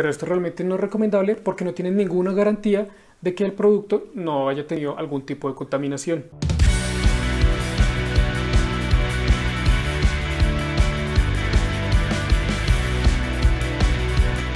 pero esto realmente no es recomendable porque no tienen ninguna garantía de que el producto no haya tenido algún tipo de contaminación.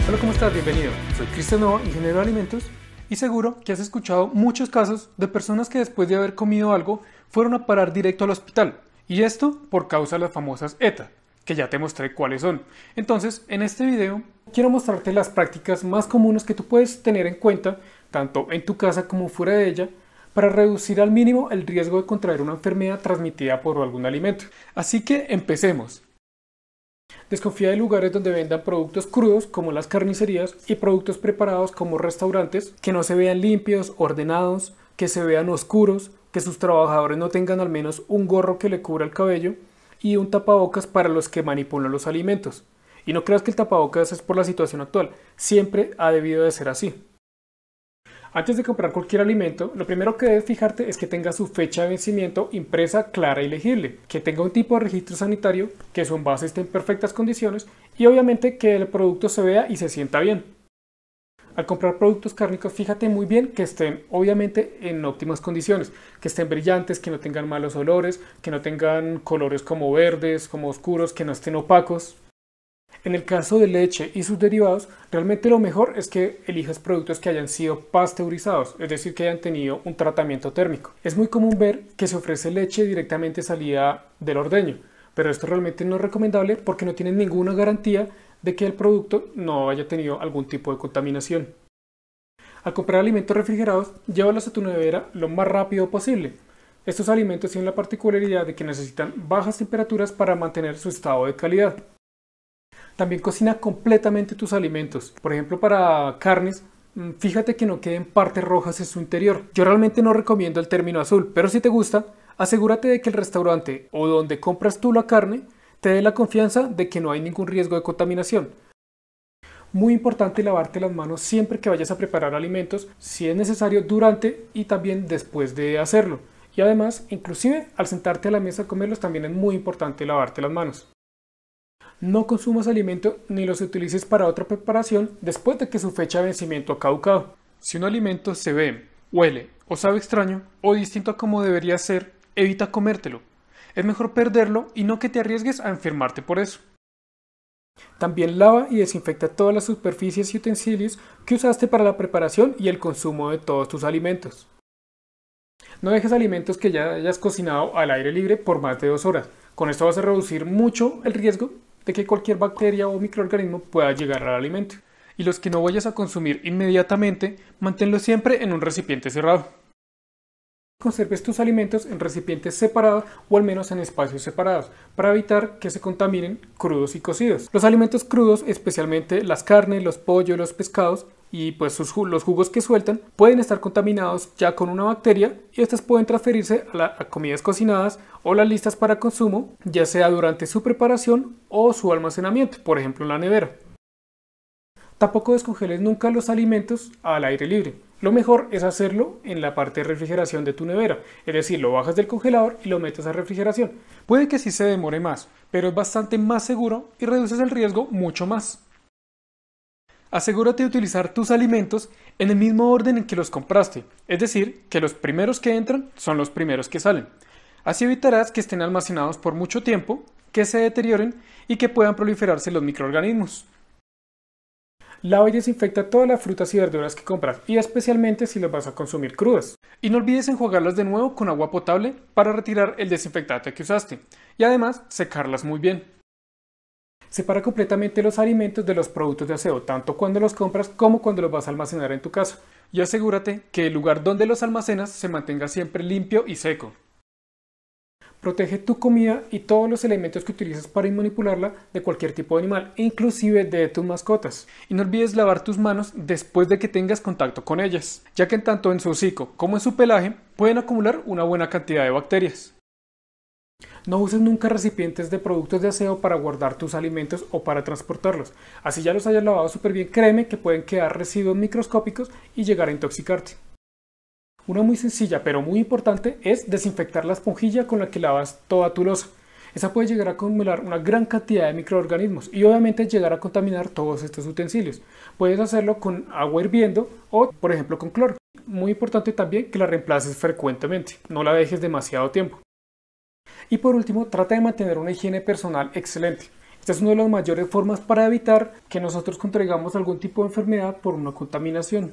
Hola, ¿cómo estás? Bienvenido. Soy Cristian ingeniero de alimentos, y seguro que has escuchado muchos casos de personas que después de haber comido algo fueron a parar directo al hospital, y esto por causa de las famosas ETA, que ya te mostré cuáles son. Entonces, en este video quiero mostrarte las prácticas más comunes que tú puedes tener en cuenta, tanto en tu casa como fuera de ella, para reducir al mínimo el riesgo de contraer una enfermedad transmitida por algún alimento. Así que empecemos. Desconfía de lugares donde vendan productos crudos como las carnicerías y productos preparados como restaurantes que no se vean limpios, ordenados, que se vean oscuros, que sus trabajadores no tengan al menos un gorro que le cubra el cabello y un tapabocas para los que manipulan los alimentos. Y no creas que el tapabocas es por la situación actual, siempre ha debido de ser así. Antes de comprar cualquier alimento, lo primero que debes fijarte es que tenga su fecha de vencimiento impresa, clara y legible, que tenga un tipo de registro sanitario, que su envase esté en perfectas condiciones y obviamente que el producto se vea y se sienta bien. Al comprar productos cárnicos, fíjate muy bien que estén obviamente en óptimas condiciones, que estén brillantes, que no tengan malos olores, que no tengan colores como verdes, como oscuros, que no estén opacos. En el caso de leche y sus derivados, realmente lo mejor es que elijas productos que hayan sido pasteurizados, es decir, que hayan tenido un tratamiento térmico. Es muy común ver que se ofrece leche directamente salida del ordeño, pero esto realmente no es recomendable porque no tienen ninguna garantía de que el producto no haya tenido algún tipo de contaminación. Al comprar alimentos refrigerados, llévalos a tu nevera lo más rápido posible. Estos alimentos tienen la particularidad de que necesitan bajas temperaturas para mantener su estado de calidad. También cocina completamente tus alimentos. Por ejemplo, para carnes, mm, fíjate que no queden partes rojas en su interior. Yo realmente no recomiendo el término azul, pero si te gusta, asegúrate de que el restaurante o donde compras tú la carne te dé la confianza de que no hay ningún riesgo de contaminación. Muy importante lavarte las manos siempre que vayas a preparar alimentos, si es necesario durante y también después de hacerlo. Y además, inclusive al sentarte a la mesa a comerlos también es muy importante lavarte las manos. No consumas alimento ni los utilices para otra preparación después de que su fecha de vencimiento ha caducado. Si un alimento se ve, huele o sabe extraño o distinto a como debería ser, evita comértelo es mejor perderlo y no que te arriesgues a enfermarte por eso. También lava y desinfecta todas las superficies y utensilios que usaste para la preparación y el consumo de todos tus alimentos. No dejes alimentos que ya hayas cocinado al aire libre por más de dos horas. Con esto vas a reducir mucho el riesgo de que cualquier bacteria o microorganismo pueda llegar al alimento. Y los que no vayas a consumir inmediatamente, manténlos siempre en un recipiente cerrado conserves tus alimentos en recipientes separados o al menos en espacios separados para evitar que se contaminen crudos y cocidos. Los alimentos crudos, especialmente las carnes, los pollos, los pescados, y pues los jugos que sueltan pueden estar contaminados ya con una bacteria y estas pueden transferirse a, a, comidas cocinadas o las listas para consumo, ya sea durante su preparación o su almacenamiento, por ejemplo en la nevera. Tampoco descongeles nunca los alimentos al aire libre. Lo mejor es hacerlo en la parte de refrigeración de tu nevera, es decir, lo bajas del congelador y lo metes a refrigeración. Puede que sí se demore más, pero es bastante más seguro y reduces el riesgo mucho más. Asegúrate de utilizar tus alimentos en el mismo orden en que los compraste, es decir, que los primeros que entran son los primeros que salen. Así evitarás que estén almacenados por mucho tiempo, que se deterioren y que puedan proliferarse los microorganismos. Lava y desinfecta todas las frutas y verduras que compras y especialmente si las vas a consumir crudas. Y no olvides enjuagarlas de nuevo con agua potable para retirar el desinfectante que usaste y además secarlas muy bien. Separa completamente los alimentos de los productos de aseo, tanto cuando los compras como cuando los vas a almacenar en tu casa. Y asegúrate que el lugar donde los almacenas se mantenga siempre limpio y seco. Protege tu comida y todos los elementos que utilizas para manipularla de cualquier tipo de animal, inclusive de tus mascotas. Y no olvides lavar tus manos después de que tengas contacto con ellas, ya que tanto en su hocico como en su pelaje pueden acumular una buena cantidad de bacterias. No uses nunca recipientes de productos de aseo para guardar tus alimentos o para transportarlos. Así ya los hayas lavado súper bien, créeme que pueden quedar residuos microscópicos y llegar a intoxicarte. Una muy sencilla pero muy importante es desinfectar la esponjilla con la que lavas toda tu losa. Esa puede llegar a acumular una gran cantidad de microorganismos y obviamente llegar a contaminar todos estos utensilios. Puedes hacerlo con agua hirviendo o por ejemplo con cloro. Muy importante también que la reemplaces frecuentemente, no la dejes demasiado tiempo. Y por último, trata de mantener una higiene personal excelente. Esta es una de las mayores formas para evitar que nosotros contraigamos algún tipo de enfermedad por una contaminación.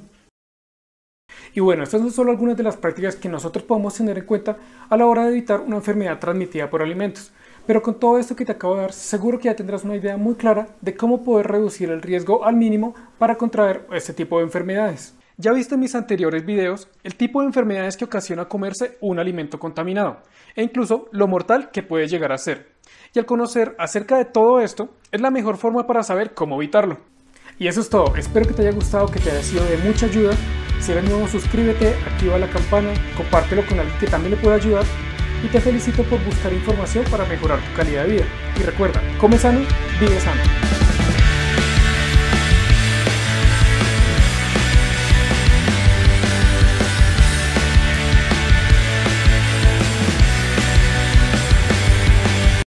Y bueno, estas son solo algunas de las prácticas que nosotros podemos tener en cuenta a la hora de evitar una enfermedad transmitida por alimentos. Pero con todo esto que te acabo de dar, seguro que ya tendrás una idea muy clara de cómo poder reducir el riesgo al mínimo para contraer este tipo de enfermedades. Ya viste en mis anteriores videos el tipo de enfermedades que ocasiona comerse un alimento contaminado e incluso lo mortal que puede llegar a ser. Y al conocer acerca de todo esto, es la mejor forma para saber cómo evitarlo. Y eso es todo, espero que te haya gustado, que te haya sido de mucha ayuda si eres nuevo, suscríbete, activa la campana, compártelo con alguien que también le pueda ayudar y te felicito por buscar información para mejorar tu calidad de vida. Y recuerda, come sano, vive sano.